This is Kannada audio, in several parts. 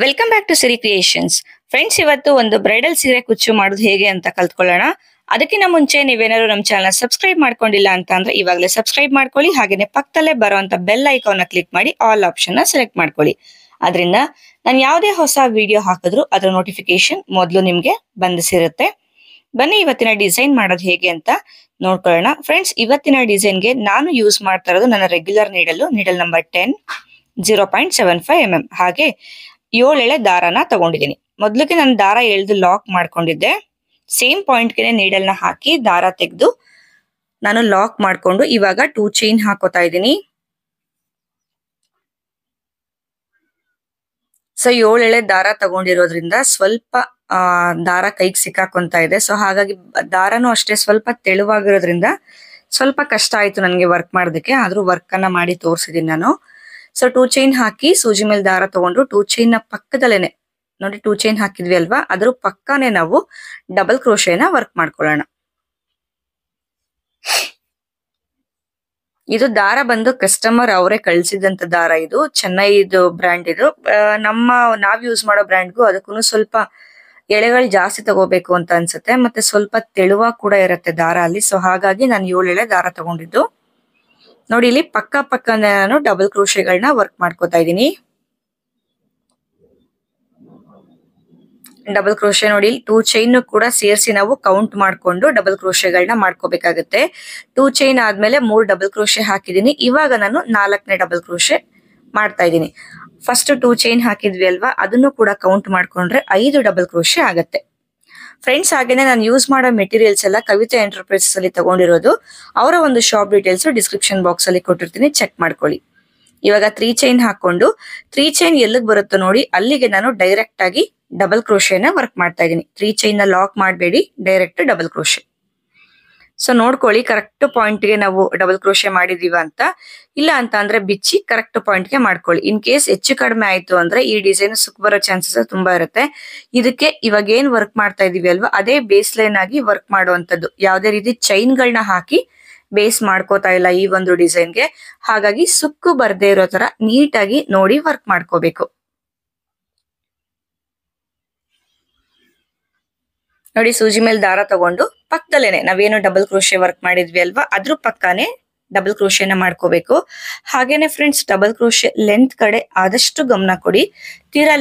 welcome back to Siri creations friends ಇವತ್ತು ಒಂದು ಬ್ರೈಡಲ್ ಸೀರೆ ಕುಚ್ಚು ಮಾಡೋದು ಹೇಗೆ ಅಂತ ಕಲ್ತ್ಕೊಳ್ಳೋಣ ಅದಕ್ಕಿಂತ ಮುಂಚೆ ನೀವೇನಾದ್ರು ನಮ್ಮ ಚಾನಲ್ ಸಬ್ಸ್ಕ್ರೈಬ್ ಮಾಡ್ಕೊಂಡಿಲ್ಲ ಅಂತ ಅಂದ್ರೆ ಇವಾಗಲೇ ಸಬ್ಸ್ಕ್ರೈಬ್ ಮಾಡ್ಕೊಳ್ಳಿ ಹಾಗೆಯೇ ಪಕ್ಕದಲ್ಲೇ ಬರುವಂತ ಬೆಲ್ ಐಕಾನ್ ಕ್ಲಿಕ್ ಮಾಡಿ ಆಲ್ ಆಪ್ಷನ್ ನ ಸೆಲೆಕ್ಟ್ ಮಾಡ್ಕೊಳ್ಳಿ ಅದರಿಂದ ನಾನು ಯಾವುದೇ ಹೊಸ ವಿಡಿಯೋ ಹಾಕಿದ್ರು ಅದರ ನೋಟಿಫಿಕೇಶನ್ ಮೊದಲು ನಿಮ್ಗೆ ಬಂಧಿಸಿರುತ್ತೆ ಬನ್ನಿ ಇವತ್ತಿನ ಡಿಸೈನ್ ಮಾಡೋದು ಹೇಗೆ ಅಂತ ನೋಡ್ಕೊಳ್ಳೋಣ ಫ್ರೆಂಡ್ಸ್ ಇವತ್ತಿನ ಡಿಸೈನ್ಗೆ ನಾನು ಯೂಸ್ ಮಾಡ್ತಾ ಇರೋದು ನನ್ನ regular needle needle number ten zero point seven five M M ಹಾಗೆ ಏಳು ಎಳೆ ದಾರನ ತಗೊಂಡಿದ್ದೀನಿ ಮೊದಲಿಗೆ ನಾನು ದಾರ ಎಳೆದು ಲಾಕ್ ಮಾಡ್ಕೊಂಡಿದ್ದೆ ಸೇಮ್ ಪಾಯಿಂಟ್ಗೆ ನೀಡಲ್ನ ಹಾಕಿ ದಾರ ತೆಗೆದು ನಾನು ಲಾಕ್ ಮಾಡಿಕೊಂಡು ಇವಾಗ ಟೂ ಚೈನ್ ಹಾಕೋತಾ ಇದ್ದೀನಿ ಸೊ ಏಳು ಎಳೆ ದಾರ ತಗೊಂಡಿರೋದ್ರಿಂದ ಸ್ವಲ್ಪ ದಾರ ಕೈಗೆ ಸಿಕ್ಕಾಕೊಂತ ಇದೆ ಸೊ ಹಾಗಾಗಿ ದಾರನೂ ಅಷ್ಟೇ ಸ್ವಲ್ಪ ತೆಳುವಾಗಿರೋದ್ರಿಂದ ಸ್ವಲ್ಪ ಕಷ್ಟ ಆಯಿತು ನನಗೆ ವರ್ಕ್ ಮಾಡೋದಕ್ಕೆ ವರ್ಕ್ ವರ್ಕನ್ನು ಮಾಡಿ ತೋರಿಸಿದೀನಿ ನಾನು ಸೊ ಟೂ ಚೈನ್ ಹಾಕಿ ಸೂಜಿ ಮೇಲೆ ದಾರ ತಗೊಂಡು ಟೂ ಚೈನ್ ನ ಪಕ್ಕದಲ್ಲೇನೆ ನೋಡಿ ಟೂ ಚೈನ್ ಹಾಕಿದ್ವಿ ಅಲ್ವಾ ಅದ್ರ ಪಕ್ಕನೇ ನಾವು ಡಬಲ್ ಕ್ರೋಶೆನ ವರ್ಕ್ ಮಾಡ್ಕೊಳ್ಳೋಣ ಇದು ದಾರ ಬಂದು ಕಸ್ಟಮರ್ ಅವರೇ ಕಳ್ಸಿದಂತ ದಾರ ಇದು ಚೆನ್ನೈದು ಬ್ರ್ಯಾಂಡ್ ಇದು ನಮ್ಮ ನಾವ್ ಯೂಸ್ ಮಾಡೋ ಬ್ರ್ಯಾಂಡ್ಗೂ ಅದಕ್ಕೂ ಸ್ವಲ್ಪ ಎಳೆಗಳು ಜಾಸ್ತಿ ತಗೋಬೇಕು ಅಂತ ಅನ್ಸುತ್ತೆ ಮತ್ತೆ ಸ್ವಲ್ಪ ತೆಳುವ ಕೂಡ ಇರುತ್ತೆ ದಾರ ಅಲ್ಲಿ ಸೊ ಹಾಗಾಗಿ ನಾನು ಏಳು ಎಳೆ ದಾರ ತಗೊಂಡಿದ್ದು ನೋಡಿ ಇಲ್ಲಿ ಪಕ್ಕ ಪಕ್ಕ ನಾನು ಡಬಲ್ ಕ್ರೋಶೆಗಳನ್ನ ವರ್ಕ್ ಮಾಡ್ಕೋತಾ ಇದ್ದೀನಿ ಡಬಲ್ ಕ್ರೋಶೆ ನೋಡಿ ಟೂ ಚೈನ್ ಕೂಡ ಸೇರಿಸಿ ನಾವು ಕೌಂಟ್ ಮಾಡ್ಕೊಂಡು ಡಬಲ್ ಕ್ರೋಶೆಗಳನ್ನ ಮಾಡ್ಕೋಬೇಕಾಗುತ್ತೆ ಟೂ ಚೈನ್ ಆದ್ಮೇಲೆ ಮೂರು ಡಬಲ್ ಕ್ರೋಶೆ ಹಾಕಿದ್ದೀನಿ ಇವಾಗ ನಾನು ನಾಲ್ಕನೇ ಡಬಲ್ ಕ್ರೋಶೆ ಮಾಡ್ತಾ ಇದ್ದೀನಿ ಫಸ್ಟ್ ಟೂ ಚೈನ್ ಹಾಕಿದ್ವಿ ಅಲ್ವಾ ಅದನ್ನು ಕೂಡ ಕೌಂಟ್ ಮಾಡ್ಕೊಂಡ್ರೆ ಐದು ಡಬಲ್ ಕ್ರೋಶೆ ಆಗುತ್ತೆ ಫ್ರೆಂಡ್ಸ್ ಹಾಗೇನೆ ನಾನು ಯೂಸ್ ಮಾಡೋ ಮೆಟೀರಿಯಲ್ಸ್ ಎಲ್ಲ ಕವಿತಾ ಎಂಟರ್ಪ್ರೈಸಸ್ ಅಲ್ಲಿ ತಗೊಂಡಿರೋದು ಅವರ ಒಂದು ಶಾಪ್ ಡೀಟೇಲ್ಸ್ ಡಿಸ್ಕ್ರಿಪ್ಷನ್ ಬಾಕ್ಸ್ ಅಲ್ಲಿ ಕೊಟ್ಟಿರ್ತೀನಿ ಚೆಕ್ ಮಾಡ್ಕೊಳ್ಳಿ ಇವಾಗ ತ್ರೀ ಚೈನ್ ಹಾಕೊಂಡು ತ್ರೀ ಚೈನ್ ಎಲ್ಲಿಗೆ ಬರುತ್ತೋ ನೋಡಿ ಅಲ್ಲಿಗೆ ನಾನು ಡೈರೆಕ್ಟ್ ಆಗಿ ಡಬಲ್ ಕ್ರೋಶೆನ ವರ್ಕ್ ಮಾಡ್ತಾ ಇದ್ದೀನಿ ತ್ರೀ ಚೈನ್ ನ ಲಾಕ್ ಮಾಡಬೇಡಿ ಡೈರೆಕ್ಟ್ ಡಬಲ್ ಕ್ರೋಶೆ ಸೊ ನೋಡ್ಕೊಳ್ಳಿ ಕರೆಕ್ಟ್ ಪಾಯಿಂಟ್ ಗೆ ನಾವು ಡಬಲ್ ಕ್ರೋಶೆ ಮಾಡಿದೀವ ಅಂತ ಇಲ್ಲ ಅಂತ ಅಂದ್ರೆ ಬಿಚ್ಚಿ ಕರೆಕ್ಟ್ ಪಾಯಿಂಟ್ ಗೆ ಮಾಡ್ಕೊಳ್ಳಿ ಇನ್ ಕೇಸ್ ಹೆಚ್ಚು ಕಡಿಮೆ ಆಯ್ತು ಅಂದ್ರೆ ಈ ಡಿಸೈನ್ ಸುಕ್ ಬರೋ ಚಾನ್ಸಸ್ ತುಂಬಾ ಇರುತ್ತೆ ಇದಕ್ಕೆ ಇವಾಗ ಏನ್ ವರ್ಕ್ ಮಾಡ್ತಾ ಇದೀವಿ ಅಲ್ವಾ ಅದೇ ಬೇಸ್ ಲೈನ್ ಆಗಿ ವರ್ಕ್ ಮಾಡುವಂತದ್ದು ಯಾವುದೇ ರೀತಿ ಚೈನ್ ಗಳನ್ನ ಹಾಕಿ ಬೇಸ್ ಮಾಡ್ಕೋತಾ ಇಲ್ಲ ಈ ಒಂದು ಡಿಸೈನ್ಗೆ ಹಾಗಾಗಿ ಸುಕ್ಕು ಬರ್ದೇ ಇರೋ ತರ ನೀಟಾಗಿ ನೋಡಿ ವರ್ಕ್ ಮಾಡ್ಕೋಬೇಕು ನೋಡಿ ಸೂಜಿ ಮೇಲೆ ದಾರ ತಗೊಂಡು ಪಕ್ಕದಲ್ಲೇನೆ ನಾವೇನು ಡಬಲ್ ಕ್ರೋಶೆ ವರ್ಕ್ ಮಾಡಿದ್ವಿ ಅಲ್ವಾ ಅದ್ರ ಪಕ್ಕಾನೆ ಡಬಲ್ ಕ್ರೋಶೆನ ಮಾಡ್ಕೋಬೇಕು ಹಾಗೇನೆ ಫ್ರೆಂಡ್ಸ್ ಡಬಲ್ ಕ್ರೋಶೆ ಲೆಂತ್ ಕಡೆ ಆದಷ್ಟು ಗಮನ ಕೊಡಿ ತೀರಾ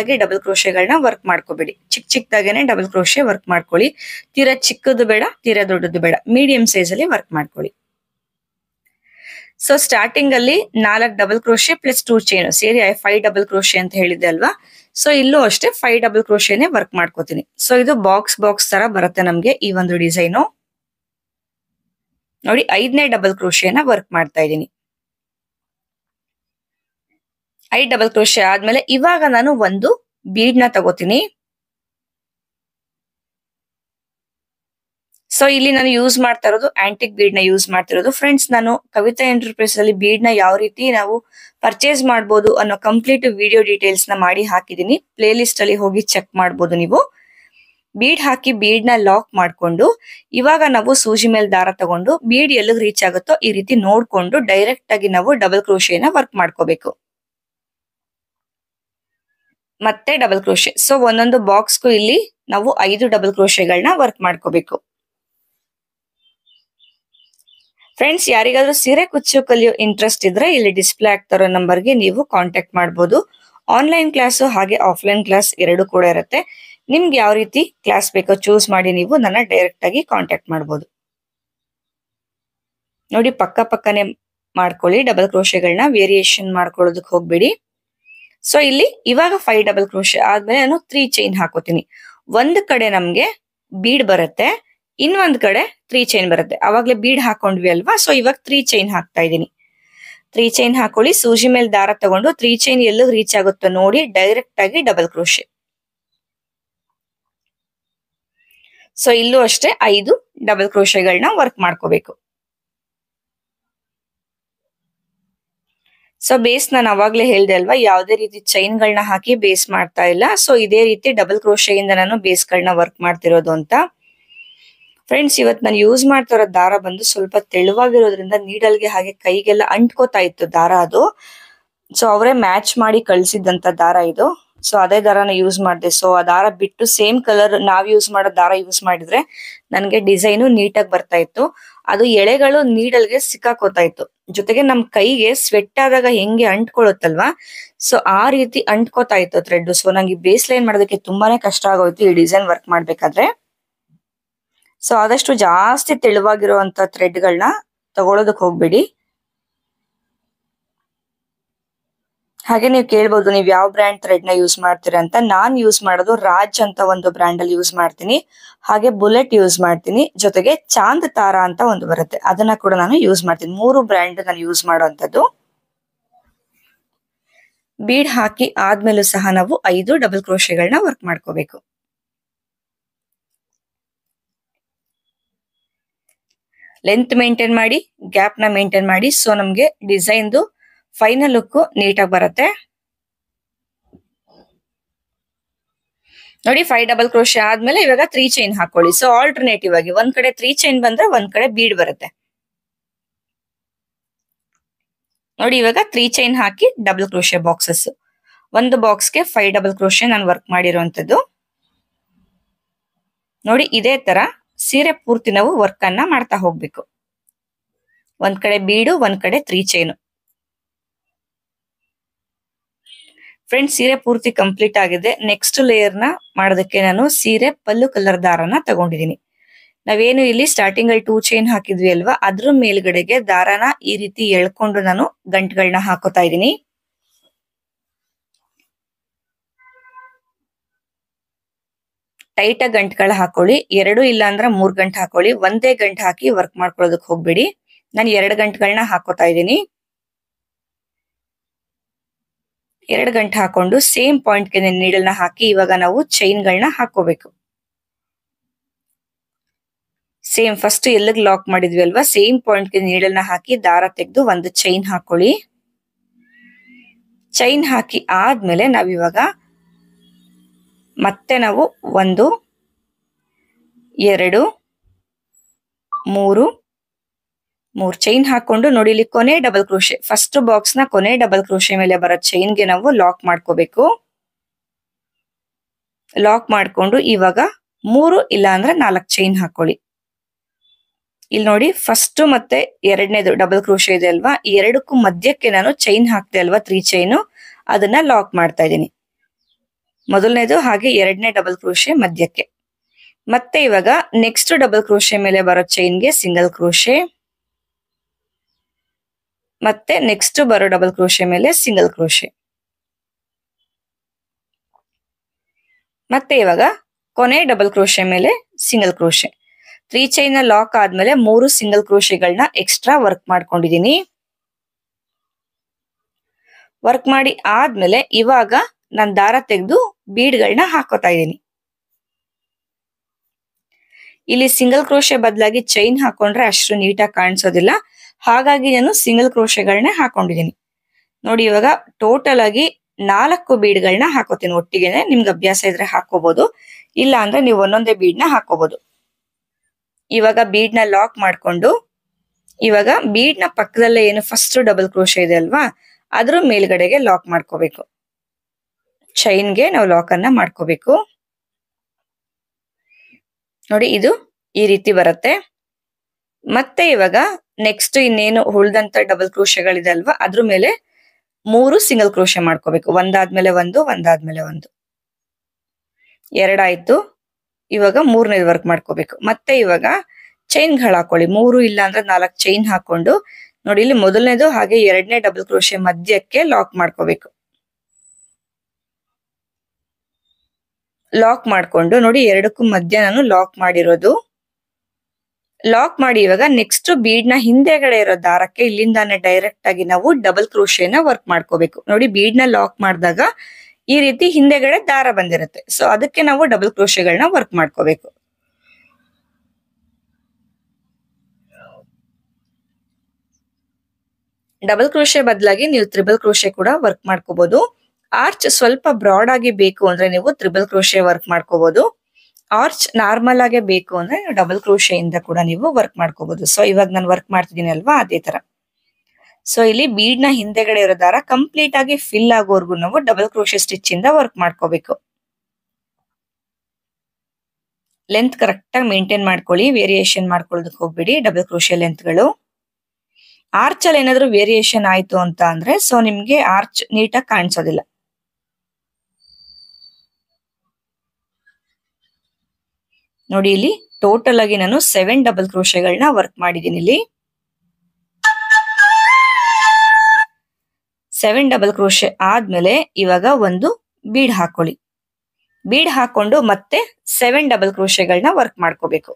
ಆಗಿ ಡಬಲ್ ಕ್ರೋಶೆಗಳನ್ನ ವರ್ಕ್ ಮಾಡ್ಕೋಬೇಡಿ ಚಿಕ್ಕ ಚಿಕ್ಕದಾಗೇನೆ ಡಬಲ್ ಕ್ರೋಶೆ ವರ್ಕ್ ಮಾಡ್ಕೊಳ್ಳಿ ತೀರಾ ಚಿಕ್ಕದು ಬೇಡ ತೀರಾ ದೊಡ್ಡದು ಬೇಡ ಮೀಡಿಯಂ ಸೈಜ್ ಅಲ್ಲಿ ವರ್ಕ್ ಮಾಡ್ಕೊಳ್ಳಿ ಸೊ ಸ್ಟಾರ್ಟಿಂಗ್ ಅಲ್ಲಿ ನಾಲ್ಕು double crochet plus two chain ಸೇರಿ ಫೈವ್ ಡಬಲ್ ಕ್ರೋಶೆ ಅಂತ ಹೇಳಿದೆ ಅಲ್ವಾ ಸೊ ಇಲ್ಲೂ ಅಷ್ಟೇ ಫೈವ್ ಡಬಲ್ ಕ್ರೋಶೆನೆ ವರ್ಕ್ ಮಾಡ್ಕೋತೀನಿ ಸೊ ಇದು ಬಾಕ್ಸ್ ಬಾಕ್ಸ್ ತರ ಬರುತ್ತೆ ನಮ್ಗೆ ಈ ಒಂದು ಡಿಸೈನು ನೋಡಿ ಐದನೇ ಡಬಲ್ ಕ್ರೋಶೆನ ವರ್ಕ್ ಮಾಡ್ತಾ ಇದ್ದೀನಿ ಐದು ಡಬಲ್ ಕ್ರೋಶೆ ಆದ್ಮೇಲೆ ಇವಾಗ ನಾನು ಒಂದು ಬೀಡ್ ನ ತಗೋತೀನಿ ಸೊ ಇಲ್ಲಿ ನಾನು ಯೂಸ್ ಮಾಡ್ತಾ ಇರೋದು ಆಂಟಿಕ್ ಬೀಡ್ ನ ಯೂಸ್ ಮಾಡ್ತಿರೋದು ಫ್ರೆಂಡ್ಸ್ ನಾನು ಕವಿತಾ ಎಂಟರ್ಪ್ರೈಸ್ ಅಲ್ಲಿ ಬೀಡ್ ನ ಯಾವ ರೀತಿ ನಾವು ಪರ್ಚೇಸ್ ಮಾಡಬಹುದು ಅನ್ನೋ ಕಂಪ್ಲೀಟ್ ವಿಡಿಯೋ ಡೀಟೇಲ್ಸ್ ನ ಮಾಡಿ ಹಾಕಿದೀನಿ ಪ್ಲೇ ಲಿಸ್ಟ್ ಅಲ್ಲಿ ಹೋಗಿ ಚೆಕ್ ಮಾಡಬಹುದು ನೀವು ಬೀಡ್ ಹಾಕಿ ಬೀಡ್ ನ ಲಾಕ್ ಮಾಡ್ಕೊಂಡು ಇವಾಗ ನಾವು ಸೂಜಿ ಮೇಲೆ ದಾರ ತಗೊಂಡು ಬೀಡ್ ಎಲ್ಲಿಗೆ ರೀಚ್ ಆಗುತ್ತೋ ಈ ರೀತಿ ನೋಡ್ಕೊಂಡು ಡೈರೆಕ್ಟ್ ಆಗಿ ನಾವು ಡಬಲ್ ಕ್ರೋಶಿಯನ್ನ ವರ್ಕ್ ಮಾಡ್ಕೋಬೇಕು ಮತ್ತೆ ಡಬಲ್ ಕ್ರೋಶೆ ಸೊ ಒಂದೊಂದು ಬಾಕ್ಸ್ಗೂ ಇಲ್ಲಿ ನಾವು ಐದು ಡಬಲ್ ಕ್ರೋಶೆಗಳನ್ನ ವರ್ಕ್ ಮಾಡ್ಕೋಬೇಕು ಫ್ರೆಂಡ್ಸ್ ಯಾರಿಗಾದ್ರೂ ಸೀರೆ ಕುಚ್ಚು ಕಲಿಯೋ ಇಂಟ್ರೆಸ್ಟ್ ಇದ್ರೆ ಇಲ್ಲಿ ಡಿಸ್ಪ್ಲೇ ನಂಬರ್ ಗೆ ನೀವು ಕಾಂಟ್ಯಾಕ್ಟ್ ಮಾಡಬಹುದು ಆನ್ಲೈನ್ ಕ್ಲಾಸ್ ಹಾಗೆ ಆಫ್ಲೈನ್ ಕ್ಲಾಸ್ ಎರಡು ಕೂಡ ಇರುತ್ತೆ ನಿಮ್ಗೆ ಯಾವ ರೀತಿ ಕ್ಲಾಸ್ ಬೇಕೋ ಚೂಸ್ ಮಾಡಿ ನೀವು ನನ್ನ ಡೈರೆಕ್ಟ್ ಆಗಿ ಕಾಂಟ್ಯಾಕ್ಟ್ ಮಾಡಬಹುದು ನೋಡಿ ಪಕ್ಕ ಪಕ್ಕನೆ ಮಾಡ್ಕೊಳ್ಳಿ ಡಬಲ್ ಕ್ರೋಶೆಗಳನ್ನ ವೇರಿಯೇಷನ್ ಮಾಡ್ಕೊಳ್ಳೋದಕ್ಕೆ ಹೋಗ್ಬೇಡಿ ಸೊ ಇಲ್ಲಿ ಇವಾಗ ಫೈವ್ ಡಬಲ್ ಕ್ರೋಶೆ ಆದ್ಮೇಲೆ ನಾನು ತ್ರೀ ಚೈನ್ ಹಾಕೋತೀನಿ ಒಂದ್ ಕಡೆ ನಮ್ಗೆ ಬೀಡ್ ಬರುತ್ತೆ ಇನ್ನೊಂದ್ ಕಡೆ ತ್ರೀ ಚೈನ್ ಬರುತ್ತೆ ಅವಾಗ್ಲೇ ಬೀಡ್ ಹಾಕೊಂಡ್ವಿ ಅಲ್ವಾ ಸೊ ಇವಾಗ ತ್ರೀ ಚೈನ್ ಹಾಕ್ತಾ ಇದೀನಿ ತ್ರೀ ಚೈನ್ ಹಾಕೊಳ್ಳಿ ಸೂಜಿ ಮೇಲೆ ದಾರ ತಗೊಂಡು ತ್ರೀ ಚೈನ್ ಎಲ್ಲೂ ರೀಚ್ ಆಗುತ್ತೋ ನೋಡಿ ಡೈರೆಕ್ಟ್ ಆಗಿ ಡಬಲ್ ಕ್ರೋಶೆ ಸೊ ಇಲ್ಲೂ ಅಷ್ಟೇ ಐದು ಡಬಲ್ ಕ್ರೋಶೆಗಳನ್ನ ವರ್ಕ್ ಮಾಡ್ಕೋಬೇಕು ಸೊ ಬೇಸ್ ನಾನು ಅವಾಗ್ಲೇ ಹೇಳ್ದೆ ಅಲ್ವಾ ಯಾವುದೇ ರೀತಿ ಚೈನ್ ಗಳನ್ನ ಹಾಕಿ ಬೇಸ್ ಮಾಡ್ತಾ ಇಲ್ಲ ಸೊ ಇದೇ ರೀತಿ ಡಬಲ್ ಕ್ರೋಶೆಯಿಂದ ನಾನು ಬೇಸ್ ಗಳನ್ನ ವರ್ಕ್ ಮಾಡ್ತಿರೋದು ಅಂತ ಫ್ರೆಂಡ್ಸ್ ಇವತ್ತು ನಾನು ಯೂಸ್ ಮಾಡ್ತಾ ಇರೋ ದಾರ ಬಂದು ಸ್ವಲ್ಪ ತೆಳುವಾಗಿರೋದ್ರಿಂದ ನೀಡಲ್ಗೆ ಹಾಗೆ ಕೈಗೆಲ್ಲ ಅಂಟ್ಕೋತಾ ಇತ್ತು ದಾರ ಅದು ಸೊ ಅವರೇ ಮ್ಯಾಚ್ ಮಾಡಿ ಕಳ್ಸಿದಂತ ದಾರ ಇದು ಸೊ ಅದೇ ದಾರನ ಯೂಸ್ ಮಾಡಿದೆ ಸೊ ಆ ದಾರ ಬಿಟ್ಟು ಸೇಮ್ ಕಲರ್ ನಾವ್ ಯೂಸ್ ಮಾಡೋ ದಾರ ಯೂಸ್ ಮಾಡಿದ್ರೆ ನನಗೆ ಡಿಸೈನು ನೀಟಾಗಿ ಬರ್ತಾ ಇತ್ತು ಅದು ಎಳೆಗಳು ನೀಡಲ್ಗೆ ಸಿಕ್ಕಾಕೋತಾ ಇತ್ತು ಜೊತೆಗೆ ನಮ್ ಕೈಗೆ ಸ್ವೆಟ್ ಆದಾಗ ಹೆಂಗೆ ಅಂಟ್ಕೊಳುತ್ತಲ್ವಾ ಸೊ ಆ ರೀತಿ ಅಂಟ್ಕೋತಾ ಇತ್ತು ಥ್ರೆಡ್ ಸೊ ನಂಗೆ ಬೇಸ್ ಲೈನ್ ಮಾಡೋದಕ್ಕೆ ತುಂಬಾನೇ ಕಷ್ಟ ಆಗೋಯ್ತು ಈ ಡಿಸೈನ್ ವರ್ಕ್ ಮಾಡ್ಬೇಕಾದ್ರೆ ಸೊ ಆದಷ್ಟು ಜಾಸ್ತಿ ತೆಳುವಾಗಿರುವಂತ ಥ್ರೆಡ್ ಗಳನ್ನ ತಗೊಳೋದಕ್ ಹೋಗ್ಬೇಡಿ ಹಾಗೆ ನೀವು ಕೇಳ್ಬೋದು ನೀವು ಯಾವ ಬ್ರ್ಯಾಂಡ್ ಥ್ರೆಡ್ ನ ಯೂಸ್ ಮಾಡ್ತೀರ ಅಂತ ನಾನು ಯೂಸ್ ಮಾಡೋದು ರಾಜ್ ಅಂತ ಒಂದು ಬ್ರ್ಯಾಂಡ್ ಅಲ್ಲಿ ಯೂಸ್ ಮಾಡ್ತೀನಿ ಹಾಗೆ ಬುಲೆಟ್ ಯೂಸ್ ಮಾಡ್ತೀನಿ ಜೊತೆಗೆ ಚಾಂದ್ ತಾರಾ ಅಂತ ಒಂದು ಬರುತ್ತೆ ಅದನ್ನ ಕೂಡ ನಾನು ಯೂಸ್ ಮಾಡ್ತೀನಿ ಮೂರು ಬ್ರ್ಯಾಂಡ್ ನಾನು ಯೂಸ್ ಮಾಡುವಂತದ್ದು ಬೀಡ್ ಹಾಕಿ ಆದ್ಮೇಲೂ ಸಹ ನಾವು ಐದು ಡಬಲ್ ಕ್ರೋಶೆಗಳನ್ನ ವರ್ಕ್ ಮಾಡ್ಕೋಬೇಕು ಲೆಂತ್ ಮೇಂಟೈನ್ ಮಾಡಿ ಗ್ಯಾಪ್ ನ ಮೇಂಟೈನ್ ಮಾಡಿ ಸೊ ನಮ್ಗೆ ಡಿಸೈನ್ದು ಫೈನಲ್ ಲುಕ್ ನೀಟಾಗಿ ಬರುತ್ತೆ ನೋಡಿ ಫೈವ್ ಡಬಲ್ ಕ್ರೋಶೆ ಆದ್ಮೇಲೆ ಇವಾಗ ತ್ರೀ ಚೈನ್ ಹಾಕೊಳ್ಳಿ ಸೊ ಆಲ್ಟರ್ನೇಟಿವ್ ಆಗಿ ಒಂದ್ ಕಡೆ ತ್ರೀ ಚೈನ್ ಬಂದ್ರೆ ಒಂದ್ ಕಡೆ ಬೀಡ್ ಬರುತ್ತೆ ನೋಡಿ ಇವಾಗ ತ್ರೀ ಚೈನ್ ಹಾಕಿ ಡಬಲ್ ಕ್ರೋಶೆ ಬಾಕ್ಸಸ್ ಒಂದು ಬಾಕ್ಸ್ ಗೆ ಫೈವ್ ಡಬಲ್ ಕ್ರೋಶೆ ನಾನು ವರ್ಕ್ ಮಾಡಿರುವಂತದ್ದು ನೋಡಿ ಇದೇ ತರ ಸೀರೆ ಪೂರ್ತಿ ನಾವು ವರ್ಕ್ ಅನ್ನ ಮಾಡ್ತಾ ಹೋಗ್ಬೇಕು ಒಂದ್ ಕಡೆ ಬೀಡು ಒಂದ್ ಕಡೆ ತ್ರೀ ಚೈನು ಫ್ರೆಂಡ್ಸ್ ಸೀರೆ ಪೂರ್ತಿ ಕಂಪ್ಲೀಟ್ ಆಗಿದೆ ನೆಕ್ಸ್ಟ್ ಲೇಯರ್ ನ ಮಾಡೋದಕ್ಕೆ ನಾನು ಸೀರೆ ಪಲ್ಲು ಕಲರ್ ದಾರನ ತಗೊಂಡಿದ್ದೀನಿ ನಾವೇನು ಇಲ್ಲಿ ಸ್ಟಾರ್ಟಿಂಗ್ ಅಲ್ಲಿ ಟೂ ಚೈನ್ ಹಾಕಿದ್ವಿ ಅಲ್ವಾ ಅದ್ರ ಮೇಲ್ಗಡೆಗೆ ದಾರನ ಈ ರೀತಿ ಎಳ್ಕೊಂಡು ನಾನು ಗಂಟುಗಳನ್ನ ಹಾಕೋತಾ ಇದ್ದೀನಿ ಟೈಟ್ ಆಗಿ ಹಾಕೊಳ್ಳಿ ಎರಡು ಇಲ್ಲ ಅಂದ್ರೆ ಮೂರ್ ಗಂಟೆ ಹಾಕೊಳ್ಳಿ ಒಂದೇ ಗಂಟೆ ಹಾಕಿ ವರ್ಕ್ ಮಾಡ್ಕೊಳ್ಳೋದಕ್ಕೆ ಹೋಗ್ಬೇಡಿ ನಾನು ಎರಡು ಗಂಟೆಗಳನ್ನ ಹಾಕೋತಾ ಇದ್ದೀನಿ ಎರಡು ಗಂಟೆ ಹಾಕೊಂಡು ಸೇಮ್ ಪಾಯಿಂಟ್ಗೆ ನೀಡಲ್ನ ಹಾಕಿ ಇವಾಗ ನಾವು ಚೈನ್ಗಳನ್ನ ಹಾಕೋಬೇಕು ಸೇಮ್ ಫಸ್ಟ್ ಎಲ್ಲಿಗೆ ಲಾಕ್ ಮಾಡಿದ್ವಿ ಅಲ್ವಾ ಸೇಮ್ ಪಾಯಿಂಟ್ಗೆ ನೀಡಲ್ನ ಹಾಕಿ ದಾರ ತೆಗೆದು ಒಂದು ಚೈನ್ ಹಾಕೊಳ್ಳಿ ಚೈನ್ ಹಾಕಿ ಆದ್ಮೇಲೆ ನಾವಿವಾಗ ಮತ್ತೆ ನಾವು ಒಂದು ಎರಡು ಮೂರು ಮೂರು ಚೈನ್ ಹಾಕೊಂಡು ನೋಡಿ ಇಲ್ಲಿ ಕೊನೆ ಡಬಲ್ ಕ್ರೋಶೆ ಫಸ್ಟ್ ಬಾಕ್ಸ್ ನ ಕೊನೆ ಡಬಲ್ ಕ್ರೋಶೆ ಮೇಲೆ ಬರೋ ಗೆ ನಾವು ಲಾಕ್ ಮಾಡ್ಕೋಬೇಕು ಲಾಕ್ ಮಾಡಿಕೊಂಡು ಇವಾಗ ಮೂರು ಇಲ್ಲ ಅಂದ್ರೆ ನಾಲ್ಕು ಚೈನ್ ಹಾಕೊಳ್ಳಿ ಇಲ್ಲಿ ನೋಡಿ ಫಸ್ಟ್ ಮತ್ತೆ ಎರಡನೇದು ಡಬಲ್ ಕ್ರೋಶೆ ಇದೆ ಅಲ್ವಾ ಎರಡಕ್ಕೂ ಮಧ್ಯಕ್ಕೆ ನಾನು ಚೈನ್ ಹಾಕ್ತೇ ಅಲ್ವಾ ತ್ರೀ ಚೈನು ಅದನ್ನ ಲಾಕ್ ಮಾಡ್ತಾ ಇದ್ದೀನಿ ಮೊದಲನೇದು ಹಾಗೆ ಎರಡನೇ ಡಬಲ್ ಕ್ರೋಶೆ ಮಧ್ಯಕ್ಕೆ ಮತ್ತೆ ಇವಾಗ ನೆಕ್ಸ್ಟ್ ಡಬಲ್ ಕ್ರೋಶೆ ಮೇಲೆ ಬರೋ ಚೈನ್ಗೆ ಸಿಂಗಲ್ ಕ್ರೋಶೆ ಮತ್ತೆ ನೆಕ್ಸ್ಟ್ ಬರೋ ಡಬಲ್ ಕ್ರೋಶೆ ಮೇಲೆ ಸಿಂಗಲ್ ಕ್ರೋಶೆ ಮತ್ತೆ ಇವಾಗ ಕೊನೆ ಡಬಲ್ ಕ್ರೋಶೆ ಮೇಲೆ single crochet three chain lock ಆದ್ಮೇಲೆ ಮೂರು ಸಿಂಗಲ್ ಕ್ರೋಶೆಗಳನ್ನ ಎಕ್ಸ್ಟ್ರಾ ವರ್ಕ್ ಮಾಡ್ಕೊಂಡಿದ್ದೀನಿ ವರ್ಕ್ ಮಾಡಿ ಆದ್ಮೇಲೆ ಇವಾಗ ನಾನು ದಾರ ತೆಗೆದು ಬೀಡ್ಗಳನ್ನ ಹಾಕೋತಾ ಇದ್ದೀನಿ ಇಲ್ಲಿ ಸಿಂಗಲ್ ಕ್ರೋಶೆ ಬದಲಾಗಿ ಚೈನ್ ಹಾಕೊಂಡ್ರೆ ಅಷ್ಟು ನೀಟಾಗಿ ಕಾಣಿಸೋದಿಲ್ಲ ಹಾಗಾಗಿ ನಾನು ಸಿಂಗಲ್ ಕ್ರೋಶೆಗಳನ್ನ ಹಾಕೊಂಡಿದ್ದೀನಿ ನೋಡಿ ಇವಾಗ ಟೋಟಲ್ ಆಗಿ ನಾಲ್ಕು ಬೀಡ್ಗಳನ್ನ ಹಾಕೋತೀನಿ ಒಟ್ಟಿಗೆ ನಿಮ್ಗೆ ಅಭ್ಯಾಸ ಇದ್ರೆ ಹಾಕೋಬಹುದು ಇಲ್ಲ ಅಂದ್ರೆ ನೀವು ಒಂದೊಂದೇ ಬೀಡ್ನ ಹಾಕೋಬಹುದು ಇವಾಗ ಬೀಡ್ನ ಲಾಕ್ ಮಾಡ್ಕೊಂಡು ಇವಾಗ ಬೀಡ್ನ ಪಕ್ಕದಲ್ಲೇ ಏನು ಫಸ್ಟ್ ಡಬಲ್ ಕ್ರೋಶ ಇದೆ ಅಲ್ವಾ ಅದ್ರ ಮೇಲ್ಗಡೆಗೆ ಲಾಕ್ ಮಾಡ್ಕೋಬೇಕು ಚೈನ್ಗೆ ನಾವು ಲಾಕನ್ನು ಮಾಡ್ಕೋಬೇಕು ನೋಡಿ ಇದು ಈ ರೀತಿ ಬರುತ್ತೆ ಮತ್ತೆ ಇವಾಗ ನೆಕ್ಸ್ಟ್ ಇನ್ನೇನು ಉಳ್ದಂತ ಡಬಲ್ ಕ್ರೋಶಗಳಿದೆ ಅಲ್ವಾ ಅದ್ರ ಮೇಲೆ ಮೂರು ಸಿಂಗಲ್ ಕ್ರೋಶ ಮಾಡ್ಕೋಬೇಕು ಒಂದಾದ್ಮೇಲೆ ಒಂದು ಒಂದಾದ್ಮೇಲೆ ಒಂದು ಎರಡಾಯ್ತು ಇವಾಗ ಮೂರನೇದು ವರ್ಕ್ ಮಾಡ್ಕೋಬೇಕು ಮತ್ತೆ ಇವಾಗ ಚೈನ್ಗಳು ಹಾಕೊಳ್ಳಿ ಮೂರು ಇಲ್ಲ ಅಂದ್ರೆ ನಾಲ್ಕು ಚೈನ್ ಹಾಕೊಂಡು ನೋಡಿ ಇಲ್ಲಿ ಮೊದಲನೇದು ಹಾಗೆ ಎರಡನೇ ಡಬಲ್ ಕ್ರೋಶೆ ಮಧ್ಯಕ್ಕೆ ಲಾಕ್ ಮಾಡ್ಕೋಬೇಕು ಲಾಕ್ ಮಾಡಿಕೊಂಡು ನೋಡಿ ಎರಡಕ್ಕೂ ಮಧ್ಯ ನಾನು ಲಾಕ್ ಮಾಡಿರೋದು ಲಾಕ್ ಮಾಡಿ ಇವಾಗ ನೆಕ್ಸ್ಟ್ ಬೀಡ್ ನ ಹಿಂದೆಗಡೆ ಇರೋ ದಾರಕ್ಕೆ ಇಲ್ಲಿಂದಾನೆ ಡೈರೆಕ್ಟ್ ಆಗಿ ನಾವು ಡಬಲ್ ಕ್ರೋಶೆನ ವರ್ಕ್ ಮಾಡ್ಕೋಬೇಕು ನೋಡಿ ಬೀಡ್ ನ ಲಾಕ್ ಮಾಡಿದಾಗ ಈ ರೀತಿ ಹಿಂದೆಗಡೆ ದಾರ ಬಂದಿರುತ್ತೆ ಸೊ ಅದಕ್ಕೆ ನಾವು ಡಬಲ್ ಕ್ರೋಶೆಗಳನ್ನ ವರ್ಕ್ ಮಾಡ್ಕೋಬೇಕು ಡಬಲ್ ಕ್ರೋಶೆ ಬದಲಾಗಿ ನೀವು ತ್ರಿಬಲ್ ಕ್ರೋಶೆ ಕೂಡ ವರ್ಕ್ ಮಾಡ್ಕೋಬಹುದು ಆರ್ಚ್ ಸ್ವಲ್ಪ ಬ್ರಾಡ್ ಆಗಿ ಬೇಕು ಅಂದ್ರೆ ನೀವು ತ್ರಿಬಲ್ ಕ್ರೋಶೆ ವರ್ಕ್ ಮಾಡ್ಕೋಬಹುದು ಆರ್ಚ್ ನಾರ್ಮಲ್ ಆಗಿ ಬೇಕು ಅಂದ್ರೆ ಡಬಲ್ ಕ್ರೋಶೆ ಕೂಡ ನೀವು ವರ್ಕ್ ಮಾಡ್ಕೋಬಹುದು ಸೊ ಇವಾಗ ನಾನು ವರ್ಕ್ ಮಾಡ್ತಿದ್ದೀನಿ ಅಲ್ವಾ ಅದೇ ತರ ಸೊ ಇಲ್ಲಿ ಬೀಡ್ ನ ಹಿಂದೆಗಡೆ ಇರೋ ದಾರ ಕಂಪ್ಲೀಟ್ ಆಗಿ ಫಿಲ್ ಆಗೋರ್ಗು ನಾವು ಡಬಲ್ ಕ್ರೋಶೆ ಸ್ಟಿಚ್ ಇಂದ ವರ್ಕ್ ಮಾಡ್ಕೋಬೇಕು ಲೆಂತ್ ಕರೆಕ್ಟ್ ಆಗಿ ಮೇಂಟೈನ್ ಮಾಡ್ಕೊಳ್ಳಿ ವೇರಿಯೇಷನ್ ಮಾಡ್ಕೊಳ್ಳೋದಕ್ಕೆ ಹೋಗ್ಬೇಡಿ ಡಬಲ್ ಕ್ರೋಶೆ ಲೆಂತ್ಗಳು ಆರ್ಚ್ ಅಲ್ಲಿ ಏನಾದ್ರೂ ವೇರಿಯೇಷನ್ ಆಯ್ತು ಅಂತ ಅಂದ್ರೆ ಸೊ ನಿಮ್ಗೆ ಆರ್ಚ್ ನೀಟಾಗಿ ಕಾಣಿಸೋದಿಲ್ಲ ನೋಡಿ ಇಲ್ಲಿ ಟೋಟಲ್ ಆಗಿ ನಾನು ಸೆವೆನ್ ಡಬಲ್ ಕ್ರೋಶೆಗಳನ್ನ ವರ್ಕ್ ಮಾಡಿದ್ದೀನಿ ಇಲ್ಲಿ ಸೆವೆನ್ ಡಬಲ್ ಕ್ರೋಶೆ ಆದ್ಮೇಲೆ ಇವಾಗ ಒಂದು ಬೀಡ್ ಹಾಕೊಳ್ಳಿ ಬೀಡ್ ಹಾಕೊಂಡು ಮತ್ತೆ ಸೆವೆನ್ ಡಬಲ್ ಕ್ರೋಶೆಗಳನ್ನ ವರ್ಕ್ ಮಾಡ್ಕೋಬೇಕು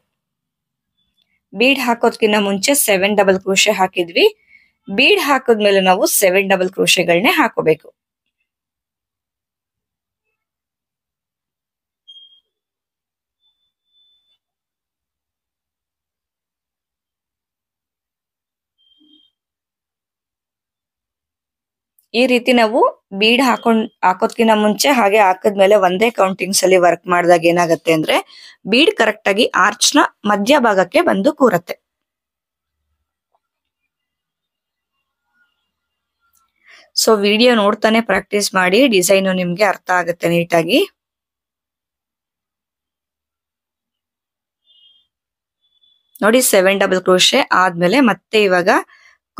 ಬೀಡ್ ಹಾಕೋದ್ಕಿಂತ ಮುಂಚೆ ಸೆವೆನ್ ಡಬಲ್ ಕ್ರೋಶೆ ಹಾಕಿದ್ವಿ ಬೀಡ್ ಹಾಕಿದ್ಮೇಲೆ ನಾವು ಸೆವೆನ್ ಡಬಲ್ ಕ್ರೋಶೆಗಳನ್ನೇ ಹಾಕೋಬೇಕು ಈ ರೀತಿ ನಾವು ಬೀಡ್ ಹಾಕೊಂಡ್ ಹಾಕೋದ್ಕಿಂತ ಮುಂಚೆ ಹಾಗೆ ಹಾಕದ್ಮೇಲೆ ಒಂದೇ ಕೌಂಟಿಂಗ್ಸ್ ಅಲ್ಲಿ ವರ್ಕ್ ಮಾಡಿದಾಗ ಏನಾಗುತ್ತೆ ಅಂದ್ರೆ ಬೀಡ್ ಕರೆಕ್ಟ್ ಆಗಿ ಆರ್ಚ್ ನ ಮಧ್ಯ ಭಾಗಕ್ಕೆ ಬಂದು ಕೂರತ್ತೆ ಸೊ ವಿಡಿಯೋ ನೋಡ್ತಾನೆ ಪ್ರಾಕ್ಟೀಸ್ ಮಾಡಿ ಡಿಸೈನು ನಿಮ್ಗೆ ಅರ್ಥ ಆಗುತ್ತೆ ನೀಟಾಗಿ ನೋಡಿ ಸೆವೆನ್ ಡಬಲ್ ಕ್ರೋಶೆ ಆದ್ಮೇಲೆ ಮತ್ತೆ ಇವಾಗ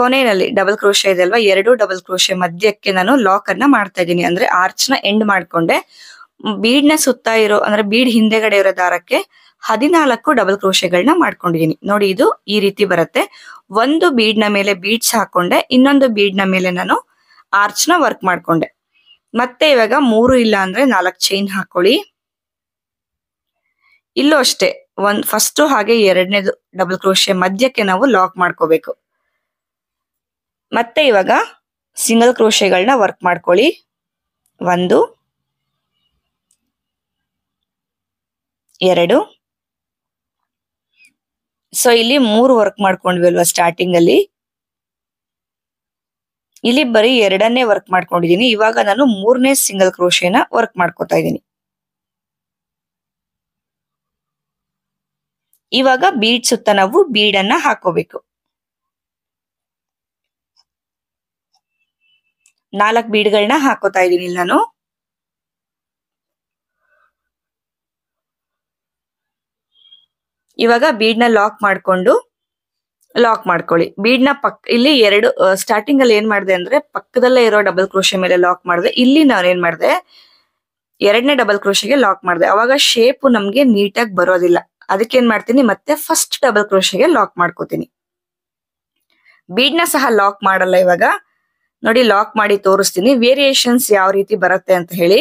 ಕೊನೆಯಲ್ಲಿ ಡಬಲ್ ಕ್ರೋಶೆ ಇದೆ ಅಲ್ವಾ ಎರಡು ಡಬಲ್ ಕ್ರೋಶೆ ಮಧ್ಯಕ್ಕೆ ನಾನು ಲಾಕ್ ಅನ್ನ ಮಾಡ್ತಾ ಇದ್ದೀನಿ ಅಂದ್ರೆ ಆರ್ಚ್ ನ ಎಂಡ್ ಮಾಡ್ಕೊಂಡೆ ಬೀಡ್ ನ ಸುತ್ತ ಇರೋ ಅಂದ್ರೆ ಬೀಡ್ ಹಿಂದೆಗಡೆ ಇರೋ ದಾರಕ್ಕೆ ಹದಿನಾಲ್ಕು ಡಬಲ್ ಕ್ರೋಶೆಗಳನ್ನ ಮಾಡ್ಕೊಂಡಿದೀನಿ ನೋಡಿ ಇದು ಈ ರೀತಿ ಬರುತ್ತೆ ಒಂದು ಬೀಡ್ ನ ಮೇಲೆ ಬೀಡ್ಸ್ ಹಾಕೊಂಡೆ ಇನ್ನೊಂದು ಬೀಡ್ ನ ಮೇಲೆ ನಾನು ಆರ್ಚ್ ನ ವರ್ಕ್ ಮಾಡ್ಕೊಂಡೆ ಮತ್ತೆ ಇವಾಗ ಮೂರು ಇಲ್ಲ ಅಂದ್ರೆ ನಾಲ್ಕು ಚೈನ್ ಹಾಕೊಳ್ಳಿ ಇಲ್ಲೂ ಅಷ್ಟೇ ಒಂದ್ ಫಸ್ಟ್ ಹಾಗೆ ಎರಡನೇದು ಡಬಲ್ ಕ್ರೋಶೆ ಮಧ್ಯಕ್ಕೆ ನಾವು ಲಾಕ್ ಮಾಡ್ಕೋಬೇಕು ಮತ್ತೆ ಇವಾಗ ಸಿಂಗಲ್ ಕ್ರೋಶೆಗಳನ್ನ ವರ್ಕ್ ಮಾಡ್ಕೊಳ್ಳಿ ಒಂದು ಎರಡು ಸೊ ಇಲ್ಲಿ ಮೂರು ವರ್ಕ್ ಮಾಡ್ಕೊಂಡ್ವಿ ಅಲ್ವಾ ಸ್ಟಾರ್ಟಿಂಗ್ ಅಲ್ಲಿ ಇಲ್ಲಿ ಬರೀ ಎರಡನ್ನೇ ವರ್ಕ್ ಮಾಡ್ಕೊಂಡಿದ್ದೀನಿ ಇವಾಗ ನಾನು ಮೂರನೇ ಸಿಂಗಲ್ ಕ್ರೋಶೆನ ವರ್ಕ್ ಮಾಡ್ಕೊತಾ ಇದ್ದೀನಿ ಇವಾಗ ಬೀಡ್ ಸುತ್ತ ನಾವು ಬೀಡನ್ನ ಹಾಕೋಬೇಕು ನಾಲ್ಕು ಬೀಡ್ಗಳನ್ನ ಹಾಕೋತಾ ಇದ್ದೀನಿ ನಾನು ಇವಾಗ ಬೀಡ್ನ ಲಾಕ್ ಮಾಡ್ಕೊಂಡು ಲಾಕ್ ಮಾಡ್ಕೊಳ್ಳಿ ಬೀಡ್ನ ಪಕ್ ಇಲ್ಲಿ ಎರಡು ಸ್ಟಾರ್ಟಿಂಗ್ ಅಲ್ಲಿ ಏನ್ ಮಾಡಿದೆ ಅಂದ್ರೆ ಪಕ್ಕದಲ್ಲೇ ಇರೋ ಡಬಲ್ ಕ್ರೋಶೆ ಮೇಲೆ ಲಾಕ್ ಮಾಡಿದೆ ಇಲ್ಲಿ ನಾನೇನ್ ಮಾಡಿದೆ ಎರಡನೇ ಡಬಲ್ ಕ್ರೋಶೆಗೆ ಲಾಕ್ ಮಾಡಿದೆ ಅವಾಗ ಶೇಪ್ ನಮ್ಗೆ ನೀಟಾಗಿ ಬರೋದಿಲ್ಲ ಅದಕ್ಕೆ ಏನ್ ಮಾಡ್ತೀನಿ ಮತ್ತೆ ಫಸ್ಟ್ ಡಬಲ್ ಕ್ರೋಶೆಗೆ ಲಾಕ್ ಮಾಡ್ಕೋತೀನಿ ಬೀಡ್ನ ಸಹ ಲಾಕ್ ಮಾಡಲ್ಲ ಇವಾಗ ನೋಡಿ ಲಾಕ್ ಮಾಡಿ ತೋರಿಸ್ತೀನಿ ವೇರಿಯೇಷನ್ಸ್ ಯಾವ ರೀತಿ ಬರುತ್ತೆ ಅಂತ ಹೇಳಿ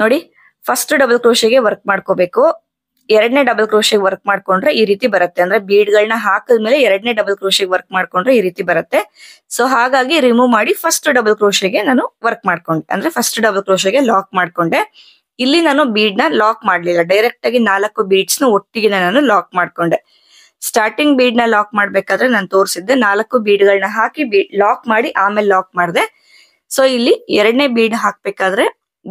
ನೋಡಿ ಫಸ್ಟ್ ಡಬಲ್ ಕ್ರೋಶೆಗೆ ವರ್ಕ್ ಮಾಡ್ಕೋಬೇಕು ಎರಡನೇ ಡಬಲ್ ಕ್ರೋಶೆಗೆ ವರ್ಕ್ ಮಾಡ್ಕೊಂಡ್ರೆ ಈ ರೀತಿ ಬರುತ್ತೆ ಅಂದ್ರೆ ಬೀಡ್ಗಳನ್ನ ಹಾಕಿದ್ಮೇಲೆ ಎರಡನೇ ಡಬಲ್ ಕ್ರೋಶೆಗೆ ವರ್ಕ್ ಮಾಡ್ಕೊಂಡ್ರೆ ಈ ರೀತಿ ಬರುತ್ತೆ ಸೊ ಹಾಗಾಗಿ ರಿಮೂವ್ ಮಾಡಿ ಫಸ್ಟ್ ಡಬಲ್ ಕ್ರೋಶೆಗೆ ನಾನು ವರ್ಕ್ ಮಾಡ್ಕೊಂಡೆ ಅಂದ್ರೆ ಫಸ್ಟ್ ಡಬಲ್ ಕ್ರೋಶೆಗೆ ಲಾಕ್ ಮಾಡ್ಕೊಂಡೆ ಇಲ್ಲಿ ನಾನು ಬೀಡ್ ನ ಲಾಕ್ ಮಾಡ್ಲಿಲ್ಲ ಡೈರೆಕ್ಟ್ ಆಗಿ ನಾಲ್ಕು ಬೀಡ್ಸ್ ನ ಒಟ್ಟಿಗೆ ನಾನು ಲಾಕ್ ಮಾಡ್ಕೊಂಡೆ ಸ್ಟಾರ್ಟಿಂಗ್ ಬೀಡ್ ನ ಲಾಕ್ ಮಾಡ್ಬೇಕಾದ್ರೆ ನಾನು ತೋರಿಸಿದ್ದೆ ನಾಲ್ಕು ಬೀಡ್ಗಳನ್ನ ಹಾಕಿ ಬೀಡ್ ಲಾಕ್ ಮಾಡಿ ಆಮೇಲೆ ಲಾಕ್ ಮಾಡಿದೆ ಸೊ ಇಲ್ಲಿ ಎರಡನೇ ಬೀಡ್ ಹಾಕ್ಬೇಕಾದ್ರೆ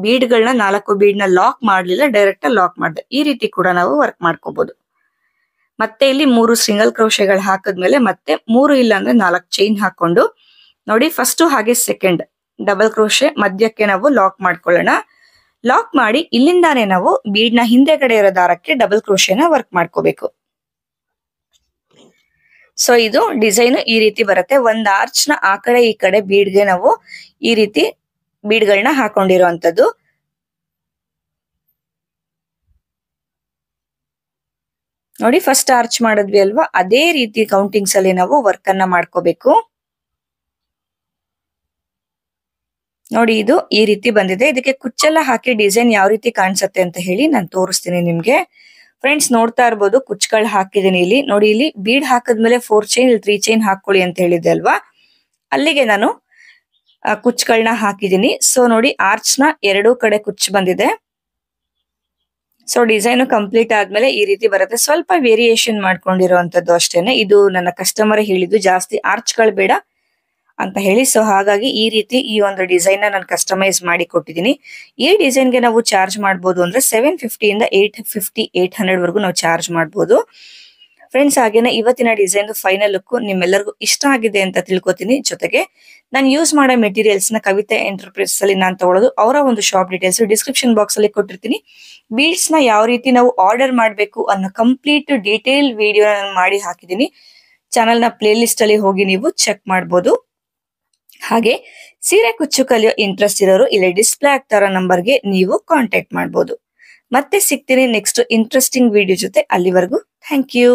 ಬೀಡ್ಗಳನ್ನ ನಾಲ್ಕು ಬೀಡ್ನ ಲಾಕ್ ಮಾಡಲಿಲ್ಲ ಡೈರೆಕ್ಟ್ ಲಾಕ್ ಮಾಡಿದೆ ಈ ರೀತಿ ಕೂಡ ನಾವು ವರ್ಕ್ ಮಾಡ್ಕೋಬಹುದು ಮತ್ತೆ ಇಲ್ಲಿ ಮೂರು ಸಿಂಗಲ್ ಕ್ರೋಶೆಗಳು ಹಾಕಿದ್ಮೇಲೆ ಮತ್ತೆ ಮೂರು ಇಲ್ಲ ಅಂದ್ರೆ ನಾಲ್ಕು ಚೈನ್ ಹಾಕೊಂಡು ನೋಡಿ ಫಸ್ಟ್ ಹಾಗೆ ಸೆಕೆಂಡ್ ಡಬಲ್ ಕ್ರೋಶೆ ಮಧ್ಯಕ್ಕೆ ನಾವು ಲಾಕ್ ಮಾಡ್ಕೊಳ್ಳೋಣ ಲಾಕ್ ಮಾಡಿ ಇಲ್ಲಿಂದಾನೇ ನಾವು ಬೀಡ್ನ ಹಿಂದೆಗಡೆ ಇರೋ ದಾರಕ್ಕೆ ಡಬಲ್ ಕ್ರೋಶೆನ ವರ್ಕ್ ಮಾಡ್ಕೋಬೇಕು ಸೊ ಇದು ಡಿಸೈನ್ ಈ ರೀತಿ ಬರುತ್ತೆ ಒಂದ್ ಆರ್ಚ್ ನ ಆ ಕಡೆ ಈ ಕಡೆ ಬೀಡ್ಗೆ ನಾವು ಈ ರೀತಿ ಬೀಡ್ಗಳನ್ನ ಹಾಕೊಂಡಿರುವಂತದ್ದು ನೋಡಿ ಫಸ್ಟ್ ಆರ್ಚ್ ಮಾಡಿದ್ವಿ ಅಲ್ವಾ ಅದೇ ರೀತಿ ಕೌಂಟಿಂಗ್ಸ್ ಅಲ್ಲಿ ನಾವು ವರ್ಕ್ ಅನ್ನ ಮಾಡ್ಕೋಬೇಕು ನೋಡಿ ಇದು ಈ ರೀತಿ ಬಂದಿದೆ ಇದಕ್ಕೆ ಕುಚ್ಚೆಲ್ಲ ಹಾಕಿ ಡಿಸೈನ್ ಯಾವ ರೀತಿ ಕಾಣಿಸುತ್ತೆ ಅಂತ ಹೇಳಿ ನಾನು ತೋರಿಸ್ತೀನಿ ನಿಮ್ಗೆ ಫ್ರೆಂಡ್ಸ್ ನೋಡ್ತಾ ಇರ್ಬೋದು ಕುಚ್ಗಳು ಹಾಕಿದ್ದೀನಿ ಇಲ್ಲಿ ನೋಡಿ ಇಲ್ಲಿ ಬೀಡ್ ಹಾಕಿದ್ಮೇಲೆ ಫೋರ್ ಚೈನ್ ಇಲ್ಲಿ ತ್ರೀ ಚೈನ್ ಹಾಕೊಳ್ಳಿ ಅಂತ ಹೇಳಿದೆ ಅಲ್ವಾ ಅಲ್ಲಿಗೆ ನಾನು ಕುಚ್ಗಳನ್ನ ಹಾಕಿದ್ದೀನಿ ಸೊ ನೋಡಿ ಆರ್ಚ್ ನ ಎರಡೂ ಕಡೆ ಕುಚ್ ಬಂದಿದೆ ಸೊ ಡಿಸೈನ್ ಕಂಪ್ಲೀಟ್ ಆದ್ಮೇಲೆ ಈ ರೀತಿ ಬರುತ್ತೆ ಸ್ವಲ್ಪ ವೇರಿಯೇಷನ್ ಮಾಡ್ಕೊಂಡಿರೋ ಅಷ್ಟೇನೆ ಇದು ನನ್ನ ಕಸ್ಟಮರ್ ಹೇಳಿದ್ದು ಜಾಸ್ತಿ ಆರ್ಚ್ಗಳು ಬೇಡ ಅಂತ ಹೇಳಿ ಸೊ ಹಾಗಾಗಿ ಈ ರೀತಿ ಈ ಒಂದು ಡಿಸೈನ್ ನಾನು ಕಸ್ಟಮೈಸ್ ಮಾಡಿ ಕೊಟ್ಟಿದ್ದೀನಿ ಈ ಡಿಸೈನ್ಗೆ ನಾವು ಚಾರ್ಜ್ ಮಾಡಬಹುದು ಅಂದ್ರೆ ಸೆವೆನ್ ಫಿಫ್ಟಿಯಿಂದ ಏಟ್ ಫಿಫ್ಟಿ ಏಟ್ ಹಂಡ್ರೆಡ್ ವರೆಗೂ ನಾವು ಚಾರ್ಜ್ ಮಾಡಬಹುದು ಫ್ರೆಂಡ್ಸ್ ಹಾಗೇನೆ ಇವತ್ತಿನ ಡಿಸೈನ್ ಫೈನಲ್ ಲುಕ್ ನಿಮ್ಮೆಲ್ಲರಿಗೂ ಇಷ್ಟ ಆಗಿದೆ ಅಂತ ತಿಳ್ಕೊತೀನಿ ಜೊತೆಗೆ ನಾನು ಯೂಸ್ ಮಾಡೋ ಮೆಟೀರಿಯಲ್ಸ್ ನ ಕವಿತೆ ಎಂಟರ್ಪ್ರೈಸಸ್ ಅಲ್ಲಿ ನಾನು ತಗೊಳ್ಳೋದು ಅವರ ಒಂದು ಶಾಪ್ ಡೀಟೇಲ್ಸ್ ಡಿಸ್ಕ್ರಿಪ್ಷನ್ ಬಾಕ್ಸ್ ಅಲ್ಲಿ ಕೊಟ್ಟಿರ್ತೀನಿ ಬೀಡ್ಸ್ ನ ಯಾವ ರೀತಿ ನಾವು ಆರ್ಡರ್ ಮಾಡಬೇಕು ಅನ್ನೋ ಕಂಪ್ಲೀಟ್ ಡೀಟೇಲ್ ವಿಡಿಯೋ ನಾನು ಮಾಡಿ ಹಾಕಿದ್ದೀನಿ ಚಾನೆಲ್ ನ ಪ್ಲೇ ಲಿಸ್ಟ್ ಅಲ್ಲಿ ಹೋಗಿ ನೀವು ಚೆಕ್ ಮಾಡಬಹುದು ಹಾಗೆ ಸೀರೆ ಕುಚ್ಚು ಕಲಿಯೋ ಇಂಟ್ರೆಸ್ಟ್ ಇರೋರು ಇಲ್ಲಿ ಡಿಸ್ಪ್ಲೇ ನಂಬರ್ ನಂಬರ್ಗೆ ನೀವು ಕಾಂಟ್ಯಾಕ್ಟ್ ಮಾಡ್ಬೋದು ಮತ್ತೆ ಸಿಗ್ತೀನಿ ನೆಕ್ಸ್ಟ್ ಇಂಟ್ರೆಸ್ಟಿಂಗ್ ವಿಡಿಯೋ ಜೊತೆ ಅಲ್ಲಿವರೆಗೂ ಥ್ಯಾಂಕ್ ಯು